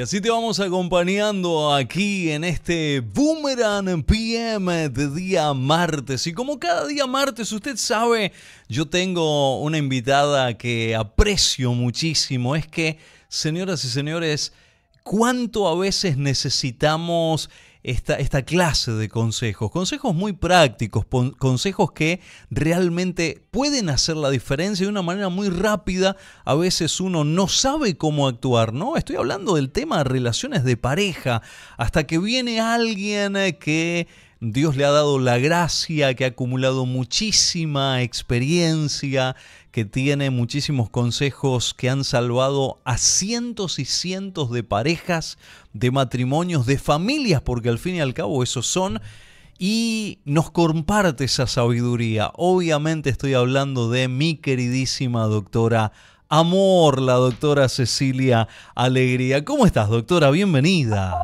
Y así te vamos acompañando aquí en este Boomerang PM de día martes. Y como cada día martes, usted sabe, yo tengo una invitada que aprecio muchísimo. Es que, señoras y señores, cuánto a veces necesitamos esta, clase de consejos, consejos muy prácticos, consejos que realmente pueden hacer la diferencia de una manera muy rápida. A veces uno no sabe cómo actuar, ¿no? Estoy hablando del tema relaciones de pareja, hasta que viene alguien eh, que Dios le ha dado la gracia, que ha acumulado muchísima experiencia, que tiene muchísimos consejos que han salvado a cientos y cientos de parejas, de matrimonios, de familias, porque al fin y al cabo esos son y nos comparte esa sabiduría. Obviamente estoy hablando de mi queridísima doctora Amor, la doctora Cecilia Alegría. ¿Cómo estás, doctora? Bienvenida.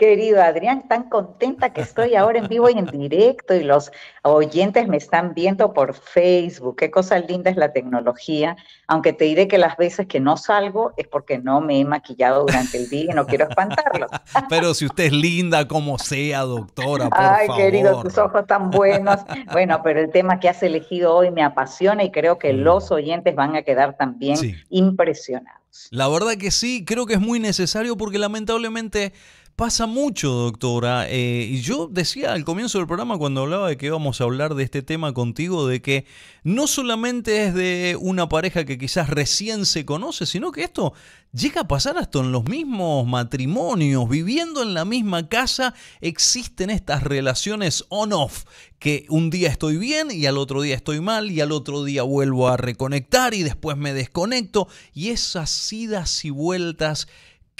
Querido Adrián, tan contenta que estoy ahora en vivo y en directo y los oyentes me están viendo por Facebook. Qué cosa linda es la tecnología. Aunque te diré que las veces que no salgo es porque no me he maquillado durante el día y no quiero espantarlos. Pero si usted es linda como sea, doctora, por Ay, querido, tus ojos tan buenos. Bueno, pero el tema que has elegido hoy me apasiona y creo que mm. los oyentes van a quedar también impresionados. La verdad que sí, creo que es muy necesario porque lamentablemente pasa mucho, doctora. Eh, y yo decía al comienzo del programa, cuando hablaba de que íbamos a hablar de este tema contigo, de que no solamente es de una pareja que quizás recién se conoce, sino que esto llega a pasar hasta en los mismos matrimonios, viviendo en la misma casa, existen estas relaciones on-off, que un día estoy bien y al otro día estoy mal y al otro día vuelvo a reconectar y después me desconecto y esas idas y vueltas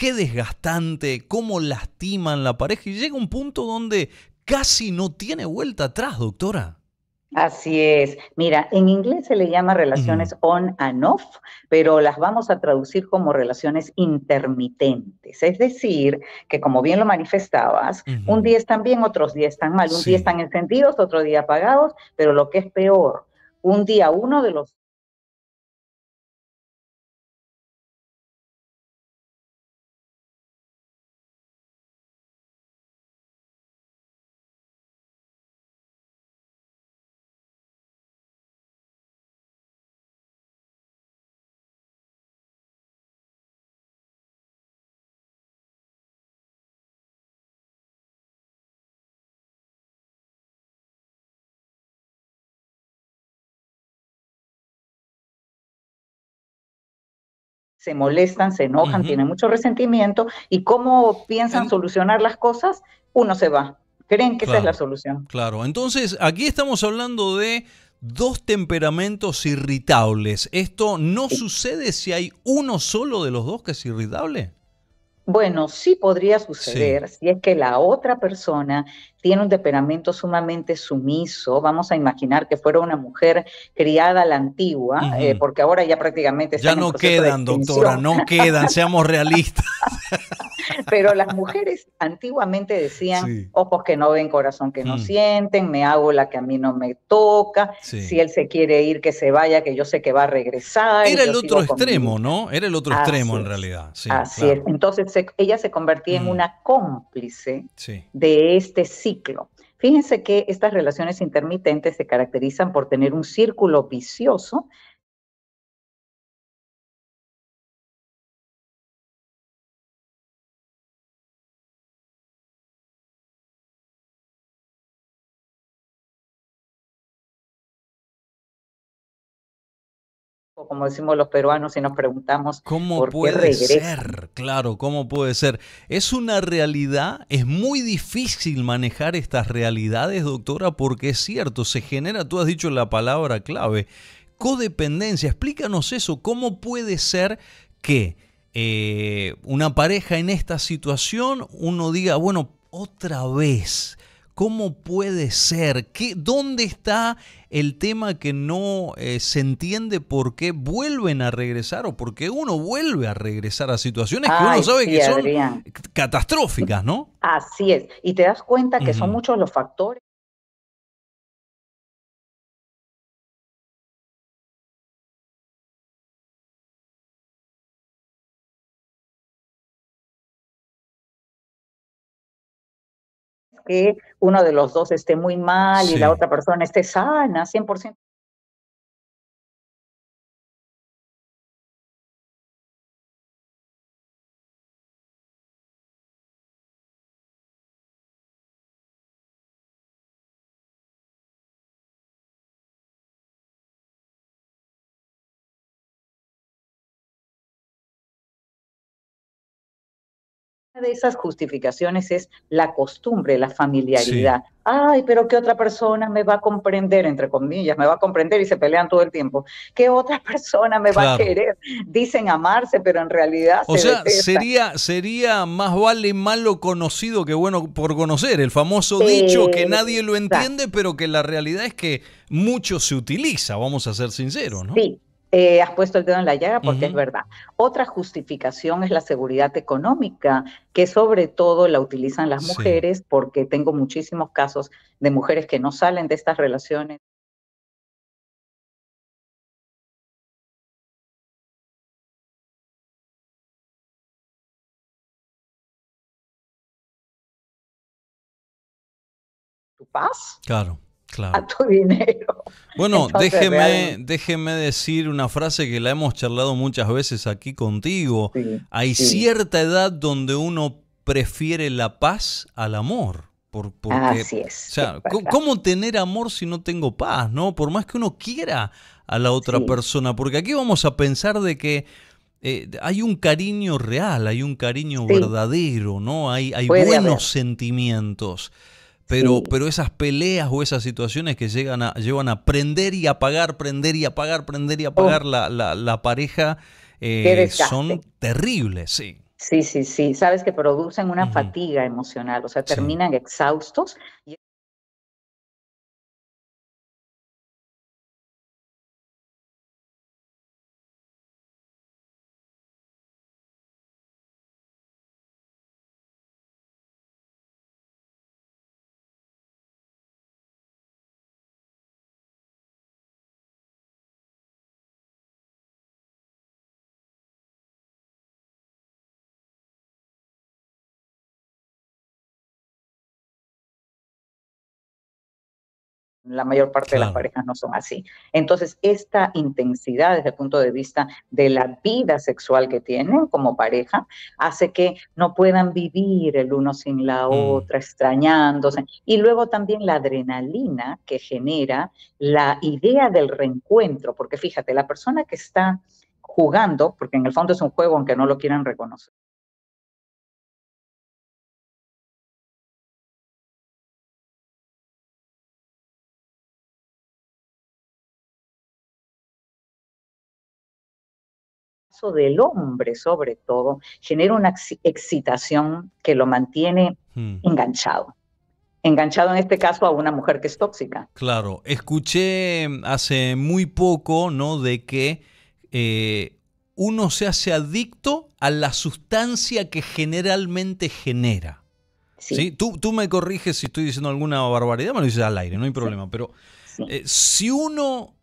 qué desgastante, cómo lastiman la pareja y llega un punto donde casi no tiene vuelta atrás, doctora. Así es. Mira, en inglés se le llama relaciones on and off, pero las vamos a traducir como relaciones intermitentes. Es decir, que como bien lo manifestabas, un día están bien, otros días están mal, un día están encendidos, otro día apagados, pero lo que es peor, un día uno de los se molestan, se enojan, tienen mucho resentimiento y cómo piensan solucionar las cosas, uno se va. Creen que esa es la solución. Claro, entonces aquí estamos hablando de dos temperamentos irritables. ¿Esto no sucede si hay uno solo de los dos que es irritable? Bueno, sí podría suceder si es que la otra persona tiene un temperamento sumamente sumiso. Vamos a imaginar que fuera una mujer criada a la antigua, eh, porque ahora ya prácticamente ya no quedan, doctora, no quedan. Seamos realistas. Pero las mujeres antiguamente decían ojos que no ven, corazón que no mm. sienten, me hago la que a mí no me toca. Si él se quiere ir, que se vaya, que yo sé que va a regresar. Era el otro extremo, ¿no? Era el otro extremo en realidad. Así es. Entonces ella se convertía en mm. una cómplice de este sí Fíjense que estas relaciones intermitentes se caracterizan por tener un círculo vicioso como decimos los peruanos, y nos preguntamos cómo puede ser. Claro, cómo puede ser. Es una realidad, es muy difícil manejar estas realidades, doctora, porque es cierto, se genera, tú has dicho la palabra clave, codependencia. Explícanos eso, cómo puede ser que eh, una pareja en esta situación uno diga, bueno, otra vez ¿Cómo puede ser? ¿Qué, ¿Dónde está el tema que no eh, se entiende por qué vuelven a regresar o por qué uno vuelve a regresar a situaciones que uno sabe que son catastróficas, ¿no? Así es. Y te das cuenta que son muchos los factores que uno de los dos esté muy mal y la otra persona esté sana, 100%. de esas justificaciones es la costumbre, la familiaridad. Ay, pero ¿qué otra persona me va a comprender, entre comillas, me va a comprender y se pelean todo el tiempo? ¿Qué otra persona me va a querer? Dicen amarse, pero en realidad... O sea, sería, sería más vale malo conocido que bueno por conocer, el famoso dicho que nadie lo entiende, pero que la realidad es que mucho se utiliza, vamos a ser sinceros, ¿no? Sí. Eh, has puesto el dedo en la llaga porque es verdad. Otra justificación es la seguridad económica, que sobre todo la utilizan las mujeres porque tengo muchísimos casos de mujeres que no salen de estas relaciones. Tu paz. Claro a tu dinero. Bueno, déjeme, decir una frase que la hemos charlado muchas veces aquí contigo. Hay cierta edad donde uno prefiere la paz al amor. Por, Así es. O sea, ¿cómo tener amor si no tengo paz? ¿no? Por más que uno quiera a la otra persona, porque aquí vamos a pensar de que eh, hay un cariño real, hay un cariño verdadero, ¿no? Hay, hay buenos sentimientos. Pero, uh. pero esas peleas o esas situaciones que llegan a, llevan a prender y apagar, prender y apagar, prender y oh. apagar la, la, pareja eh, son terribles, sí. Sí, sí, sí. Sabes que producen una fatiga emocional, o sea, terminan exhaustos. Y La mayor parte de las parejas no son así. Entonces, esta intensidad desde el punto de vista de la vida sexual que tienen como pareja hace que no puedan vivir el uno sin la mm. otra, extrañándose. Y luego también la adrenalina que genera la idea del reencuentro, porque fíjate, la persona que está jugando, porque en el fondo es un juego aunque no lo quieran reconocer. del hombre sobre todo, genera una excitación que lo mantiene hmm. enganchado. Enganchado en este caso a una mujer que es tóxica. Claro, escuché mm, hace muy poco, ¿no? De que eh, uno se hace adicto a la sustancia que generalmente genera. Sí. Tú, tú, me corriges si estoy diciendo alguna barbaridad, me lo dices al aire, no hay problema. Pero eh, si uno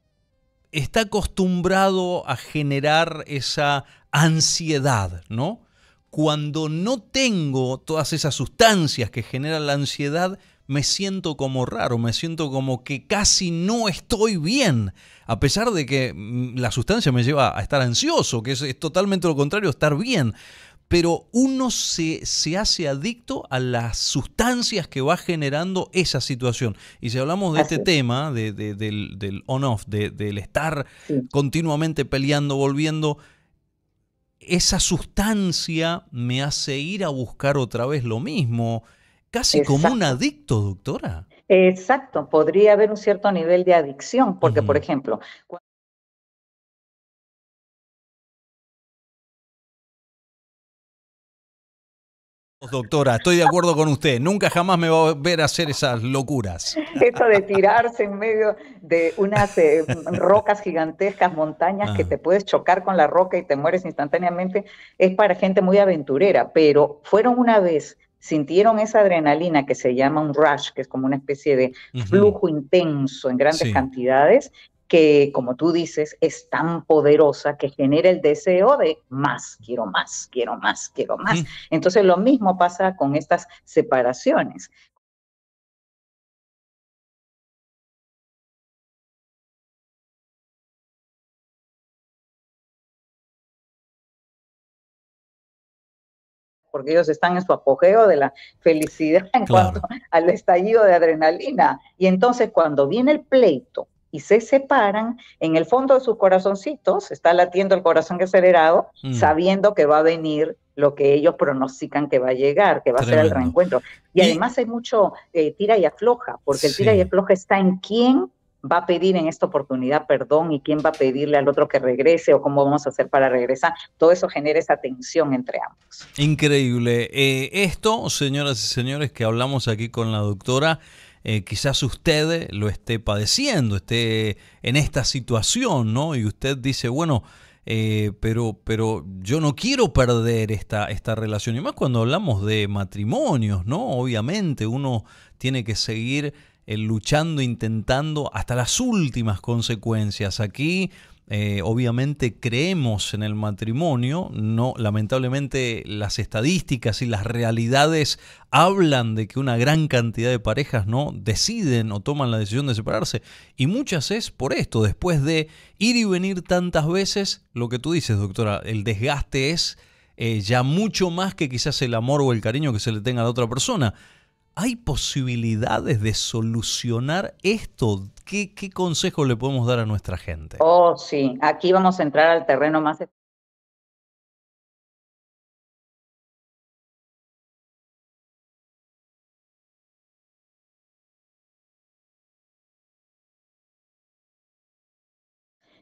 está acostumbrado a generar esa ansiedad, ¿no? Cuando no tengo todas esas sustancias que generan la ansiedad, me siento como raro, me siento como que casi no estoy bien, a pesar de que mm, la sustancia me lleva a estar ansioso, que es, totalmente lo contrario, estar bien pero uno se, hace adicto a las sustancias que va generando esa situación. Y si hablamos de este tema, del, on-off, del estar continuamente peleando, volviendo, esa sustancia me hace ir a buscar otra vez lo mismo, casi como un adicto, doctora. Exacto, podría haber un cierto nivel de adicción, porque por ejemplo, doctora, estoy de acuerdo con usted. Nunca jamás me va a ver hacer esas locuras. Esto de tirarse en medio de unas eh, rocas gigantescas, montañas, que ah. te puedes chocar con la roca y te mueres instantáneamente, es para gente muy aventurera, pero fueron una vez sintieron esa adrenalina que se llama un rush, que es como una especie de flujo intenso en grandes cantidades, que, como tú dices, es tan poderosa que genera el deseo de más, quiero más, quiero más, quiero más. Entonces lo mismo pasa con estas separaciones. porque ellos están en su apogeo de la felicidad en cuanto al estallido de adrenalina. Y entonces cuando viene el pleito, y se separan, en el fondo de sus corazoncitos está latiendo el corazón acelerado, mm. sabiendo que va a venir lo que ellos pronostican que va a llegar, que va a ser el reencuentro. Y, además hay mucho eh, tira y afloja, porque el tira y afloja está en quién va a pedir en esta oportunidad perdón y quién va a pedirle al otro que regrese o cómo vamos a hacer para regresar. Todo eso genera esa tensión entre ambos. Increíble. Eh, esto, señoras y señores, que hablamos aquí con la doctora, eh, quizás usted lo esté padeciendo, esté en esta situación, ¿no? Y usted dice, bueno, eh, pero, pero yo no quiero perder esta, esta relación. Y más cuando hablamos de matrimonios, ¿no? Obviamente uno tiene que seguir eh, luchando, intentando hasta las últimas consecuencias. Aquí eh, obviamente creemos en el matrimonio, no, lamentablemente las estadísticas y las realidades hablan de que una gran cantidad de parejas no deciden o toman la decisión de separarse y muchas es por esto, después de ir y venir tantas veces, lo que tú dices, doctora, el desgaste es eh, ya mucho más que quizás el amor o el cariño que se le tenga a la otra persona hay posibilidades de solucionar esto? ¿Qué, ¿Qué, consejo le podemos dar a nuestra gente? Oh, sí, aquí vamos a entrar al terreno más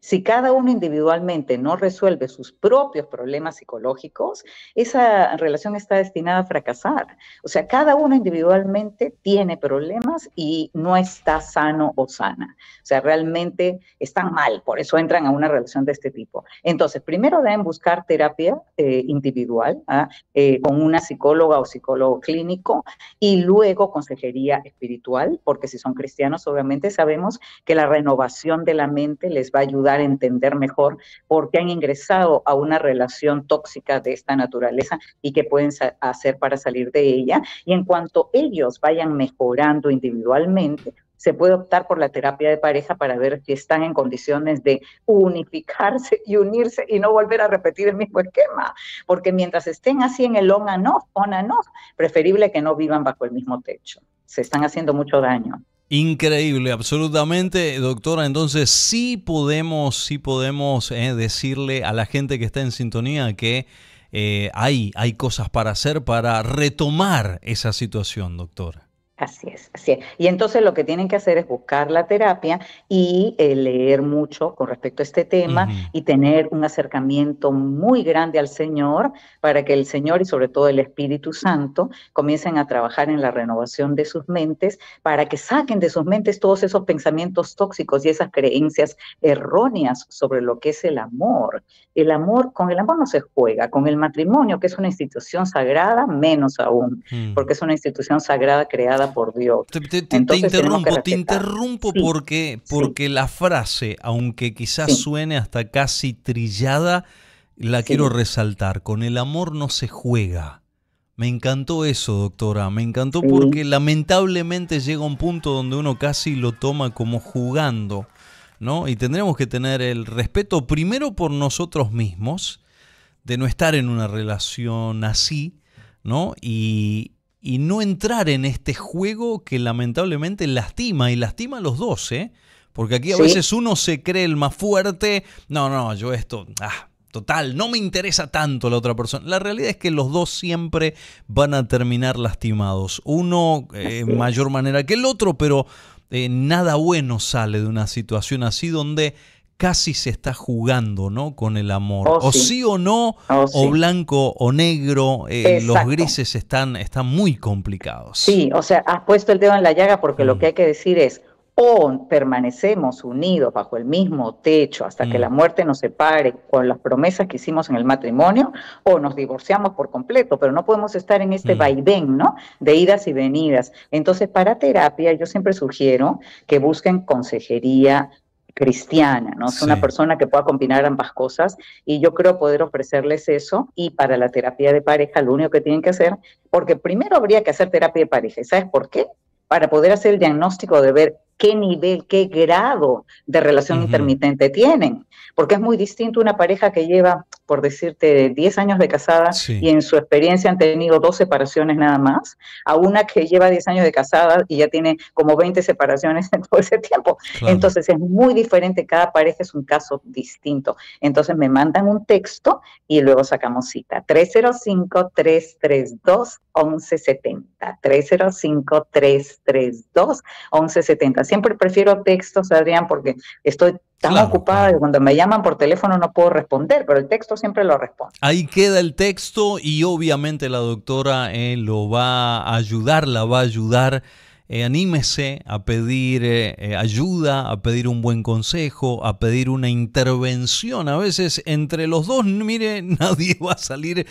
Si cada uno individualmente no resuelve sus propios problemas psicológicos, esa relación está destinada a fracasar. O sea, cada uno individualmente tiene problemas y no está sano o sana. O sea, realmente están mal, por eso entran a una relación de este tipo. Entonces, primero deben buscar terapia eh, individual ¿ah? eh, con una psicóloga o psicólogo clínico y luego consejería espiritual, porque si son cristianos, obviamente sabemos que la renovación de la mente les va a ayudar entender mejor por qué han ingresado a una relación tóxica de esta naturaleza y qué pueden hacer para salir de ella. Y en cuanto ellos vayan mejorando individualmente, se puede optar por la terapia de pareja para ver si están en condiciones de unificarse y unirse y no volver a repetir el mismo esquema. Porque mientras estén así en el on and on preferible que no vivan bajo el mismo techo. Se están haciendo mucho daño. Increíble, absolutamente, doctora. Entonces sí podemos, sí podemos eh, decirle a la gente que está en sintonía que eh, hay, hay cosas para hacer para retomar esa situación, doctora. Así es, así es. Y entonces lo que tienen que hacer es buscar la terapia y eh, leer mucho con respecto a este tema y tener un acercamiento muy grande al Señor para que el Señor y sobre todo el Espíritu Santo comiencen a trabajar en la renovación de sus mentes para que saquen de sus mentes todos esos pensamientos tóxicos y esas creencias erróneas sobre lo que es el amor. El amor, con el amor no se juega, con el matrimonio, que es una institución sagrada, menos aún, mm. porque es una institución sagrada creada por Dios. Te, interrumpo, te interrumpo porque, porque la frase, aunque quizás suene hasta casi trillada, la quiero resaltar. Con el amor no se juega. Me encantó eso, doctora. Me encantó porque lamentablemente llega un punto donde uno casi lo toma como jugando, ¿no? Y tendremos que tener el respeto primero por nosotros mismos, de no estar en una relación así, ¿no? Y, y no entrar en este juego que lamentablemente lastima y lastima a los dos, ¿eh? Porque aquí a veces uno se cree el más fuerte, no, no, yo esto, ah, total, no me interesa tanto la otra persona. La realidad es que los dos siempre van a terminar lastimados, uno eh, en mayor manera que el otro, pero eh, nada bueno sale de una situación así donde casi se está jugando ¿no? con el amor. Oh, o sí. o no, oh, o blanco o negro, eh, los grises están, están muy complicados. Sí, o sea, has puesto el dedo en la llaga porque lo mm. que hay que decir es, o permanecemos unidos bajo el mismo techo hasta que mm. la muerte nos separe con las promesas que hicimos en el matrimonio, o nos divorciamos por completo, pero no podemos estar en este mm. vaivén, ¿no? De idas y venidas. Entonces, para terapia, yo siempre sugiero que busquen consejería, cristiana, ¿no? Es una persona que pueda combinar ambas cosas y yo creo poder ofrecerles eso y para la terapia de pareja lo único que tienen que hacer, porque primero habría que hacer terapia de pareja, ¿sabes por qué? Para poder hacer el diagnóstico de ver qué nivel, qué grado de relación intermitente tienen, porque es muy distinto una pareja que lleva por decirte, 10 años de casada y en su experiencia han tenido dos separaciones nada más, a una que lleva 10 años de casada y ya tiene como 20 separaciones en todo ese tiempo. Entonces es muy diferente, cada pareja es un caso distinto. Entonces me mandan un texto y luego sacamos cita. 305-332-1170. 305-332-1170. Siempre prefiero textos, Adrián, porque estoy Estamos ocupada cuando me llaman por teléfono no puedo responder, pero el texto siempre lo responde. Ahí queda el texto y obviamente la doctora eh, lo va a ayudar, la va a ayudar eh, anímese a pedir eh, eh, ayuda, a pedir un buen consejo, a pedir una intervención. A veces entre los dos, mire, nadie va a salir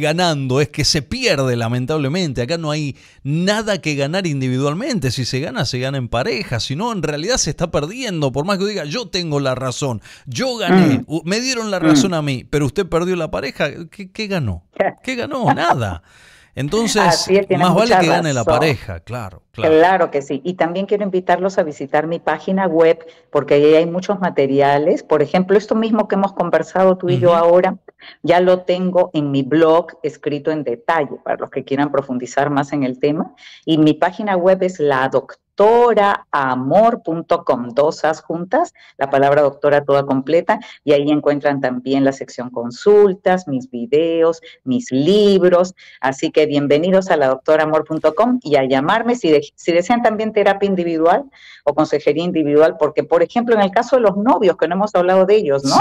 ganando. Es que se pierde, lamentablemente. Acá no hay nada que ganar individualmente. Si se gana, se gana en pareja. Si no, en realidad se está perdiendo. Por más que diga, yo tengo la razón, yo gané, mm. me dieron la mm. razón a mí, pero usted perdió la pareja. qué ganó? ¿Qué ganó? Nada. Entonces, más vale que gane la pareja, claro, claro. que sí. Y también quiero invitarlos a visitar mi página web porque ahí hay muchos materiales. Por ejemplo, esto mismo que hemos conversado tú y yo ahora, ya lo tengo en mi blog escrito en detalle para los que quieran profundizar más en el tema. Y mi página web es la doctora doctoraamor.com, dosas juntas, la palabra doctora toda completa, y ahí encuentran también la sección consultas, mis videos, mis libros, así que bienvenidos a la doctoraamor.com y a llamarme si, si desean también terapia individual o consejería individual, porque por ejemplo en el caso de los novios, que no hemos hablado de ellos, ¿no?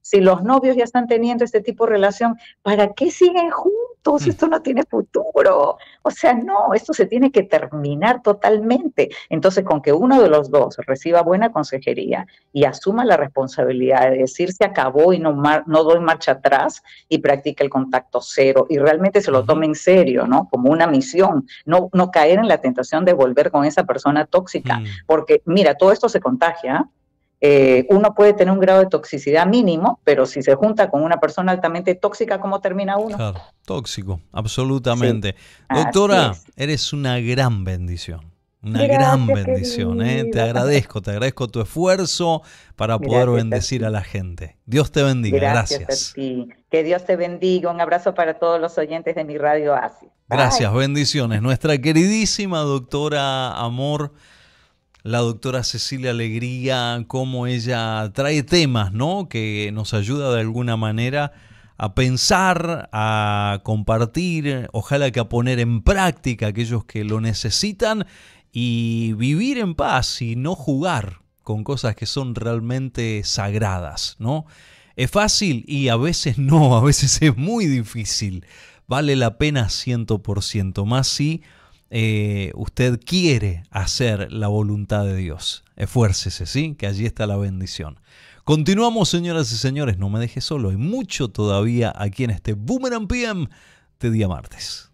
Si los novios ya están teniendo este tipo de relación, ¿para qué siguen juntos? Mm. Esto no tiene futuro. O sea, no, esto se tiene que terminar totalmente. Entonces, con que uno de los dos reciba buena consejería y asuma la responsabilidad de decir se acabó y no, doy marcha atrás y practica el contacto cero y realmente se lo tome en serio, ¿no? Como una misión, no, caer en la tentación de volver con esa persona tóxica, mm. porque mira, todo esto se contagia. Eh, uno puede tener un grado de toxicidad mínimo, pero si se junta con una persona altamente tóxica, ¿cómo termina uno? tóxico, absolutamente. Doctora, eres una gran bendición. Una gran bendición, ¿eh? te agradezco, te agradezco tu esfuerzo para poder bendecir a, la gente. Dios te bendiga. Gracias. Que Dios te bendiga. Un abrazo para todos los oyentes de mi radio ASI. Gracias, bendiciones. Nuestra queridísima doctora Amor, la doctora Cecilia Alegría, cómo ella trae temas, ¿no? Que nos ayuda de alguna manera a pensar, a compartir, ojalá que a poner en práctica aquellos que lo necesitan y vivir en paz y no jugar con cosas que son realmente sagradas, ¿no? Es fácil y a veces no, a veces es muy difícil. Vale la pena 100%, más si eh, usted quiere hacer la voluntad de Dios. Esfuércese, ¿sí? Que allí está la bendición. Continuamos, señoras y señores, no me deje solo. Hay mucho todavía aquí en este Boomerang PM de día martes.